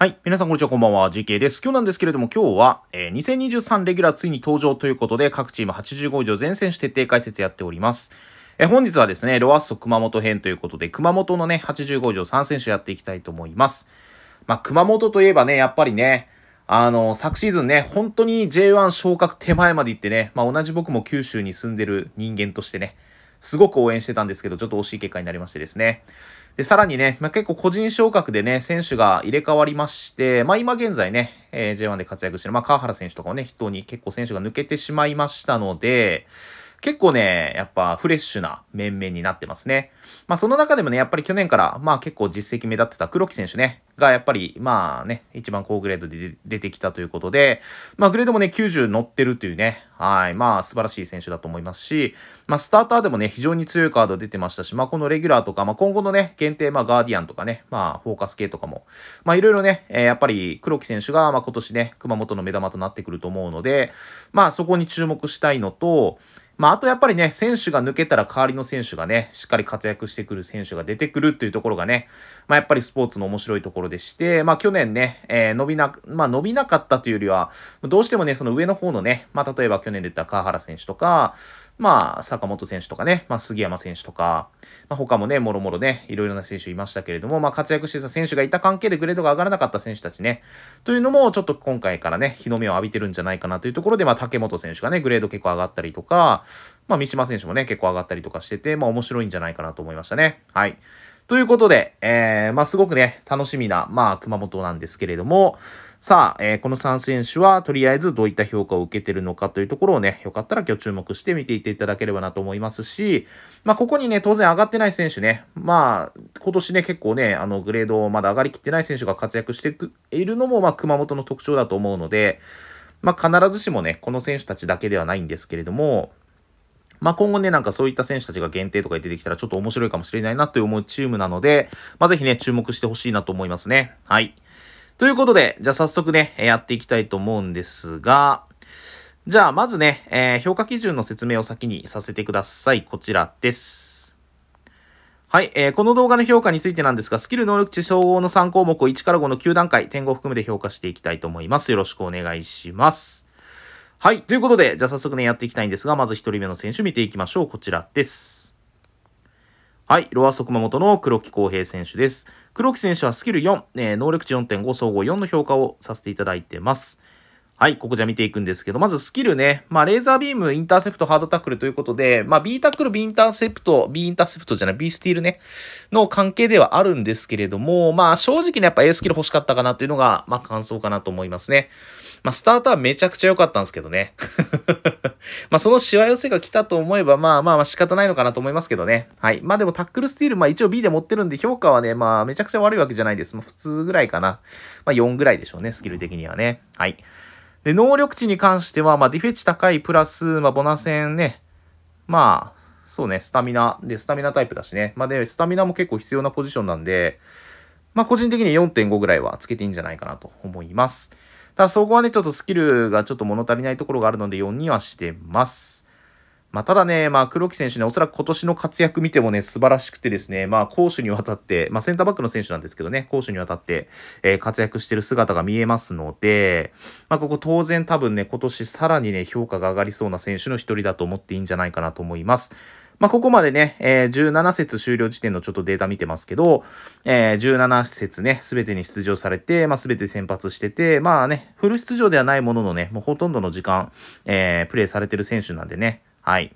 はい。皆さん、こんにちは。こんばんは。GK です。今日なんですけれども、今日は、えー、2023レギュラーついに登場ということで、各チーム85以上全選手徹底解説やっております。えー、本日はですね、ロアッソ熊本編ということで、熊本のね、85以上3選手やっていきたいと思います。まあ、熊本といえばね、やっぱりね、あの、昨シーズンね、本当に J1 昇格手前まで行ってね、まあ、同じ僕も九州に住んでる人間としてね、すごく応援してたんですけど、ちょっと惜しい結果になりましてですね。で、さらにね、まあ、結構個人昇格でね、選手が入れ替わりまして、まあ今現在ね、えー、J1 で活躍してる、まあ川原選手とかをね、人に結構選手が抜けてしまいましたので、結構ね、やっぱフレッシュな面々になってますね。まあその中でもね、やっぱり去年から、まあ結構実績目立ってた黒木選手ね、がやっぱり、まあね、一番高グレードで出てきたということで、まあグレードもね、90乗ってるというね、はい、まあ素晴らしい選手だと思いますし、まあスターターでもね、非常に強いカード出てましたし、まあこのレギュラーとか、まあ今後のね、限定、まあガーディアンとかね、まあフォーカス系とかも、まあいろいろね、えー、やっぱり黒木選手が、まあ今年ね、熊本の目玉となってくると思うので、まあそこに注目したいのと、まあ、あとやっぱりね、選手が抜けたら代わりの選手がね、しっかり活躍してくる選手が出てくるっていうところがね、まあ、やっぱりスポーツの面白いところでして、まあ、去年ね、えー、伸びな、まあ、伸びなかったというよりは、どうしてもね、その上の方のね、まあ、例えば去年出た川原選手とか、まあ、坂本選手とかね、まあ、杉山選手とか、まあ、他もね、もろもろね、いろいろな選手いましたけれども、まあ、活躍してた選手がいた関係でグレードが上がらなかった選手たちね、というのも、ちょっと今回からね、日の目を浴びてるんじゃないかなというところで、まあ、竹本選手がね、グレード結構上がったりとか、まあ、三島選手もね、結構上がったりとかしてて、まあ、面白いんじゃないかなと思いましたね。はい。ということで、えー、まあ、すごくね、楽しみな、まあ、熊本なんですけれども、さあ、えー、この3選手はとりあえずどういった評価を受けてるのかというところをね、よかったら今日注目して見ていっていただければなと思いますし、まあ、ここにね、当然上がってない選手ね、まあ、今年ね、結構ね、あの、グレードまだ上がりきってない選手が活躍しているのも、まあ、熊本の特徴だと思うので、まあ、必ずしもね、この選手たちだけではないんですけれども、まあ、今後ね、なんかそういった選手たちが限定とかに出てきたらちょっと面白いかもしれないなという思うチームなので、まあ、ぜひね、注目してほしいなと思いますね。はい。ということで、じゃあ早速ね、やっていきたいと思うんですが、じゃあまずね、えー、評価基準の説明を先にさせてください。こちらです。はい、えー、この動画の評価についてなんですが、スキル能力値総合の3項目を1から5の9段階、点5を含めて評価していきたいと思います。よろしくお願いします。はい、ということで、じゃあ早速ね、やっていきたいんですが、まず1人目の選手見ていきましょう。こちらです。はい、ロアス熊本の黒木康平選手です。黒木選手はスキル4、え能力値4.5、総合4の評価をさせていただいてます。はい、ここじゃ見ていくんですけど、まずスキルね。まあ、レーザービーム、インターセプト、ハードタックルということで、まあ、B タックル、B インターセプト、B インターセプトじゃない、B スティールね、の関係ではあるんですけれども、まあ、正直ね、やっぱ A スキル欲しかったかなというのが、まあ、感想かなと思いますね。まあ、スタートはめちゃくちゃ良かったんですけどね。まあ、そのしわ寄せが来たと思えば、まあまあまあ仕方ないのかなと思いますけどね。はい。まあでもタックルスティール、まあ一応 B で持ってるんで評価はね、まあめちゃくちゃ悪いわけじゃないです。まあ普通ぐらいかな。まあ4ぐらいでしょうね、スキル的にはね。はい。で、能力値に関しては、まあ、ディフェチ高いプラス、まあ、ボナ戦ね、まあ、そうね、スタミナ。で、スタミナタイプだしね。まあ、で、スタミナも結構必要なポジションなんで、まあ、個人的に4.5ぐらいはつけていいんじゃないかなと思います。ただ、そこはね、ちょっとスキルがちょっと物足りないところがあるので、4にはしてます。まあ、ただね、まあ、黒木選手ね、おそらく今年の活躍見てもね、素晴らしくてですね、まあ、攻守にわたって、まあ、センターバックの選手なんですけどね、攻守にわたって、えー、活躍してる姿が見えますので、まあ、ここ当然多分ね、今年さらにね、評価が上がりそうな選手の一人だと思っていいんじゃないかなと思います。まあ、ここまでね、えー、17節終了時点のちょっとデータ見てますけど、えー、17節ね、すべてに出場されて、まあ、すべて先発してて、まあね、フル出場ではないもののね、もうほとんどの時間、えー、プレイされてる選手なんでね、はい。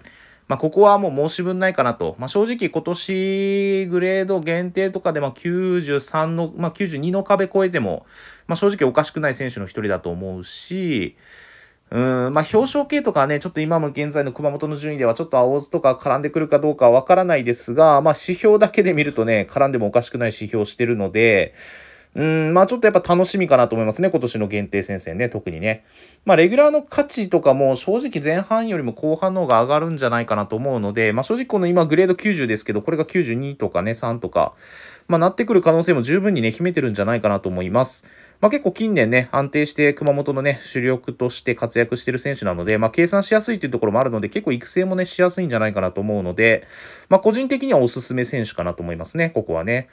まあ、ここはもう申し分ないかなと。まあ、正直今年グレード限定とかでま93の、まあ、92の壁超えても、ま正直おかしくない選手の一人だと思うし、うん、ま表彰系とかね、ちょっと今も現在の熊本の順位ではちょっと青津とか絡んでくるかどうかはわからないですが、ま指標だけで見るとね、絡んでもおかしくない指標してるので、うん、まあちょっとやっぱ楽しみかなと思いますね。今年の限定戦線ね、特にね。まあレギュラーの価値とかも正直前半よりも後半の方が上がるんじゃないかなと思うので、まあ正直この今グレード90ですけど、これが92とかね、3とか、まあなってくる可能性も十分にね、秘めてるんじゃないかなと思います。まあ結構近年ね、安定して熊本のね、主力として活躍してる選手なので、まあ計算しやすいというところもあるので、結構育成もね、しやすいんじゃないかなと思うので、まあ個人的にはおすすめ選手かなと思いますね、ここはね。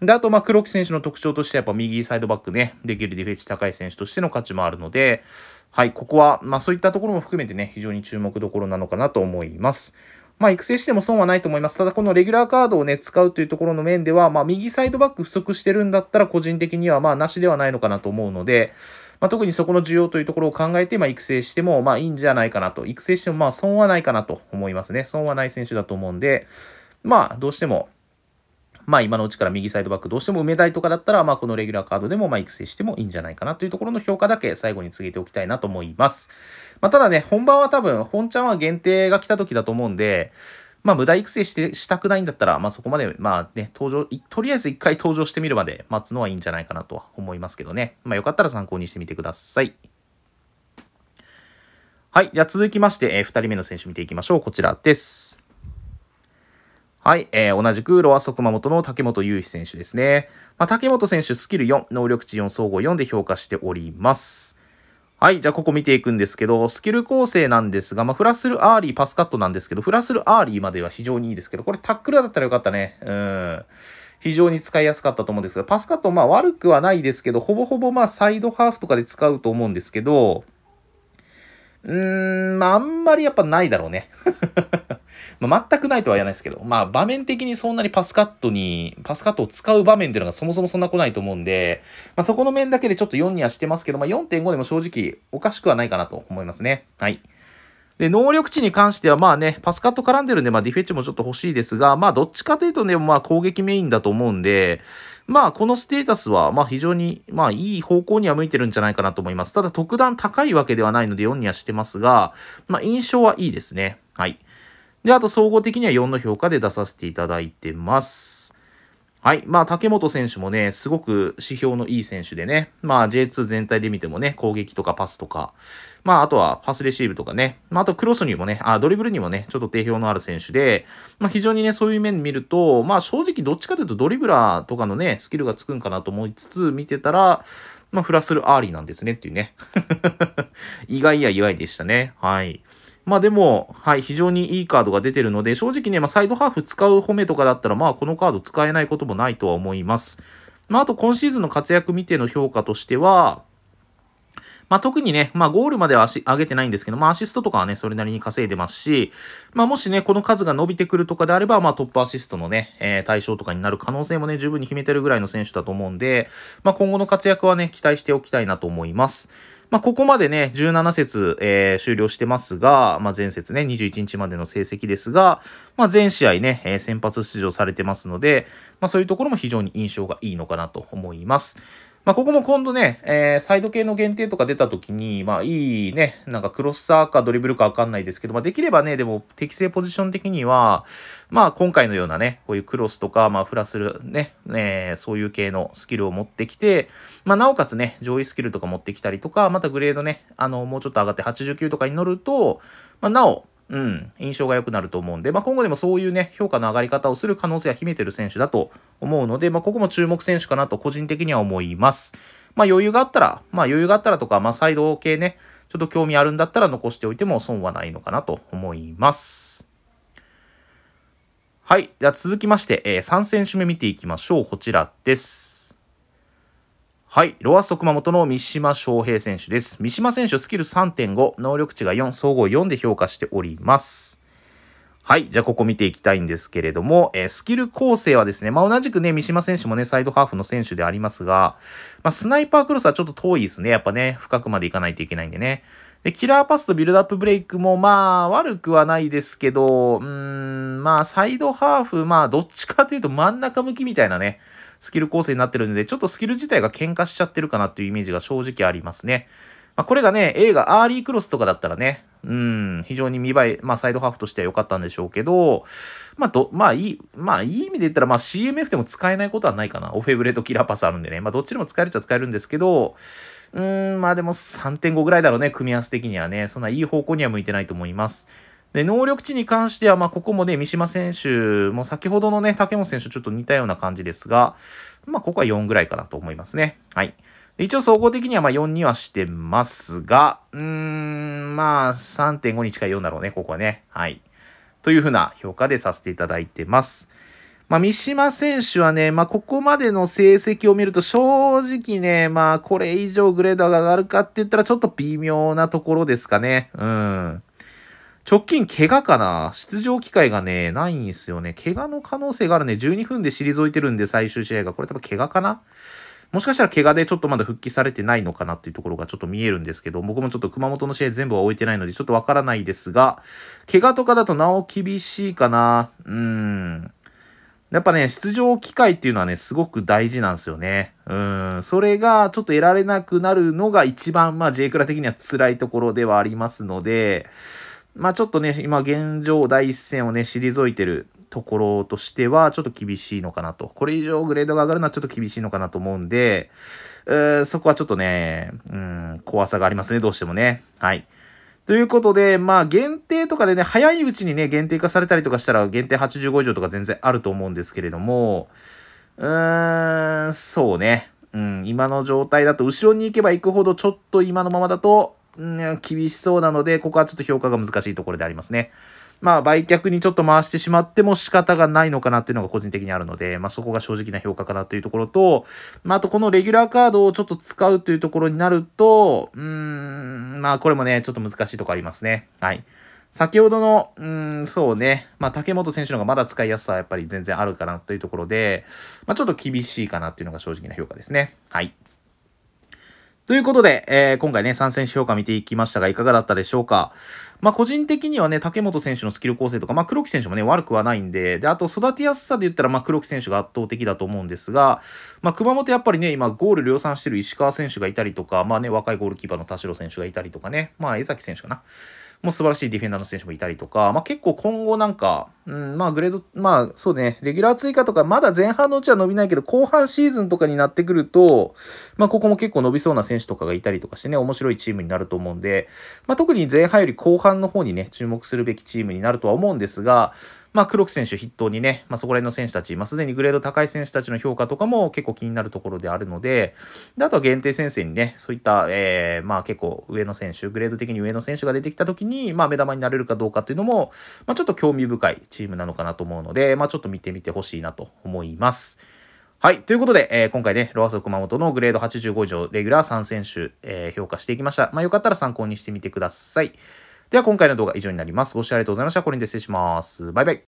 で、あと、ま黒木選手の特徴としては、やっぱ右サイドバックね、できるディフェンス高い選手としての価値もあるので、はい、ここは、まあ、そういったところも含めてね、非常に注目どころなのかなと思います。まあ、育成しても損はないと思います。ただ、このレギュラーカードをね、使うというところの面では、まあ、右サイドバック不足してるんだったら、個人的には、まあ、なしではないのかなと思うので、まあ、特にそこの需要というところを考えて、まあ、育成しても、まあ、いいんじゃないかなと。育成しても、まあ、損はないかなと思いますね。損はない選手だと思うんで、まあ、どうしても、まあ今のうちから右サイドバックどうしても埋めたいとかだったら、まあこのレギュラーカードでもまあ育成してもいいんじゃないかなというところの評価だけ最後に告げておきたいなと思います。まあただね、本番は多分、本ちゃんは限定が来た時だと思うんで、まあ、無駄育成してしたくないんだったら、まあ、そこまで、まあね、登場、とりあえず一回登場してみるまで待つのはいいんじゃないかなとは思いますけどね。まあ、よかったら参考にしてみてください。はい。では続きまして、えー、2人目の選手見ていきましょう。こちらです。はい、えー、同じくロアソ熊本の竹本雄一選手ですね。まあ、竹本選手、スキル4、能力値4、総合4で評価しております。はい、じゃあここ見ていくんですけど、スキル構成なんですが、まあ、フラスルアーリー、パスカットなんですけど、フラスルアーリーまでは非常にいいですけど、これタックルだったらよかったね。うん。非常に使いやすかったと思うんですが、パスカット、まあ悪くはないですけど、ほぼほぼまあサイドハーフとかで使うと思うんですけど、うーん、まあ、あんまりやっぱないだろうね。まあ、全くないとは言わないですけど、まあ、場面的にそんなにパスカットに、パスカットを使う場面っていうのがそもそもそんな来ないと思うんで、まあ、そこの面だけでちょっと4にはしてますけど、まあ、4.5でも正直おかしくはないかなと思いますね。はい。で、能力値に関してはまあね、パスカット絡んでるんで、まあディフェッチもちょっと欲しいですが、まあどっちかというとね、まあ攻撃メインだと思うんで、まあこのステータスはまあ非常にまあいい方向には向いてるんじゃないかなと思います。ただ特段高いわけではないので4にはしてますが、まあ印象はいいですね。はい。で、あと総合的には4の評価で出させていただいてます。はい。まあ、竹本選手もね、すごく指標のいい選手でね、まあ、J2 全体で見てもね、攻撃とかパスとか、まあ、あとはパスレシーブとかね、まあ、あとクロスにもね、あ、ドリブルにもね、ちょっと定評のある選手で、まあ、非常にね、そういう面見ると、まあ、正直どっちかというとドリブラーとかのね、スキルがつくんかなと思いつつ、見てたら、まあ、フラスルアーリーなんですねっていうね。意外や意外でしたね。はい。まあでも、はい、非常にいいカードが出てるので、正直ね、まあ、サイドハーフ使う褒めとかだったら、まあこのカード使えないこともないとは思います。まああと今シーズンの活躍見ての評価としては、まあ、特にね、まあ、ゴールまでは上げてないんですけど、まあ、アシストとかはね、それなりに稼いでますし、まあ、もしね、この数が伸びてくるとかであれば、まあ、トップアシストのね、えー、対象とかになる可能性もね、十分に秘めてるぐらいの選手だと思うんで、まあ、今後の活躍はね、期待しておきたいなと思います。まあ、ここまでね、17節、えー、終了してますが、まあ、前節ね、21日までの成績ですが、まあ、全試合ね、えー、先発出場されてますので、まあ、そういうところも非常に印象がいいのかなと思います。まあ、ここも今度ね、えー、サイド系の限定とか出た時に、まあ、いいね、なんかクロスサーかドリブルかわかんないですけど、まあ、できればね、でも適正ポジション的には、まあ、今回のようなね、こういうクロスとか、まあ、フラするね、えー、そういう系のスキルを持ってきて、まあ、なおかつね、上位スキルとか持ってきたりとか、またグレードね、あの、もうちょっと上がって89とかに乗ると、まあ、なお、うん、印象が良くなると思うんで、まあ、今後でもそういうね、評価の上がり方をする可能性は秘めてる選手だと思うので、まあ、ここも注目選手かなと個人的には思います。まあ、余裕があったら、まあ、余裕があったらとか、まあ、サイド系ね、ちょっと興味あるんだったら残しておいても損はないのかなと思います。はい。では続きまして、えー、3選手目見ていきましょう。こちらです。はい。ロアスト熊本の三島翔平選手です。三島選手、スキル3.5、能力値が4、総合4で評価しております。はい。じゃあ、ここ見ていきたいんですけれども、えー、スキル構成はですね、まあ、同じくね、三島選手もね、サイドハーフの選手でありますが、まあ、スナイパークロスはちょっと遠いですね。やっぱね、深くまで行かないといけないんでね。で、キラーパスとビルドアップブレイクも、まあ、悪くはないですけど、うーん、まあ、サイドハーフ、まあ、どっちかというと真ん中向きみたいなね、スキル構成になってるんで、ちょっとスキル自体が喧嘩しちゃってるかなっていうイメージが正直ありますね。まあ、これがね、映画アーリークロスとかだったらね、うん、非常に見栄え、まあ、サイドハーフとしては良かったんでしょうけど、まあ、ど、まあ、いい、まあ、いい意味で言ったら、まあ、CMF でも使えないことはないかな。オフェブレとキラーパスあるんでね。まあ、どっちでも使えるっちゃ使えるんですけど、うん、まあ、でも3.5ぐらいだろうね、組み合わせ的にはね。そんないい方向には向いてないと思います。で、能力値に関しては、まあ、ここもね、三島選手も先ほどのね、竹本選手ちょっと似たような感じですが、まあ、ここは4ぐらいかなと思いますね。はい。一応総合的にはまあ4にはしてますが、うーん、まあ3.5に近い4だろうね、ここはね。はい。というふうな評価でさせていただいてます。まあ、三島選手はね、まあ、ここまでの成績を見ると、正直ね、まあ、これ以上グレードが上がるかって言ったら、ちょっと微妙なところですかね。うん。直近怪我かな出場機会がね、ないんですよね。怪我の可能性があるね。12分で退いてるんで、最終試合が。これ多分怪我かなもしかしたら怪我でちょっとまだ復帰されてないのかなっていうところがちょっと見えるんですけど、僕もちょっと熊本の試合全部は置いてないのでちょっとわからないですが、怪我とかだとなお厳しいかな。うーん。やっぱね、出場機会っていうのはね、すごく大事なんですよね。うん。それがちょっと得られなくなるのが一番、まあ J クラ的には辛いところではありますので、まあちょっとね、今現状第一線をね、退いてるところとしては、ちょっと厳しいのかなと。これ以上グレードが上がるのはちょっと厳しいのかなと思うんで、うそこはちょっとね、うん、怖さがありますね、どうしてもね。はい。ということで、まあ、限定とかでね、早いうちにね、限定化されたりとかしたら、限定85以上とか全然あると思うんですけれども、うーん、そうね。うん、今の状態だと、後ろに行けば行くほど、ちょっと今のままだと、厳しそうなので、ここはちょっと評価が難しいところでありますね。まあ、売却にちょっと回してしまっても仕方がないのかなっていうのが個人的にあるので、まあそこが正直な評価かなというところと、まああとこのレギュラーカードをちょっと使うというところになると、うーん、まあこれもね、ちょっと難しいとこありますね。はい。先ほどの、うん、そうね、まあ、竹本選手の方がまだ使いやすさはやっぱり全然あるかなというところで、まあ、ちょっと厳しいかなっていうのが正直な評価ですね。はい。ということで、えー、今回ね、3選手評価見ていきましたが、いかがだったでしょうか。まあ、個人的にはね、竹本選手のスキル構成とか、まあ、黒木選手もね、悪くはないんで、で、あと育てやすさで言ったら、まあ、黒木選手が圧倒的だと思うんですが、まあ、熊本やっぱりね、今、ゴール量産してる石川選手がいたりとか、まあね、若いゴールキーパーの田代選手がいたりとかね、まあ、江崎選手かな。もう素晴らしいディフェンダーの選手もいたりとか、まあ、結構今後なんか、うん、まあグレード、まあそうね、レギュラー追加とか、まだ前半のうちは伸びないけど、後半シーズンとかになってくると、まあここも結構伸びそうな選手とかがいたりとかしてね、面白いチームになると思うんで、まあ特に前半より後半の方にね、注目するべきチームになるとは思うんですが、まあ、黒木選手筆頭にね、まあ、そこら辺の選手たち、まあ、すでにグレード高い選手たちの評価とかも結構気になるところであるので、であとは限定先生にね、そういった、えー、まあ、結構上の選手、グレード的に上の選手が出てきたときに、まあ、目玉になれるかどうかというのも、まあ、ちょっと興味深いチチームなのかなと思うので、まあ、ちょっと見てみてほしいなと思います。はい。ということで、えー、今回ね、ロアソ熊本のグレード85以上、レギュラー3選手、えー、評価していきました。まあ、よかったら参考にしてみてください。では、今回の動画は以上になります。ご視聴ありがとうございました。これにて失礼します。バイバイ。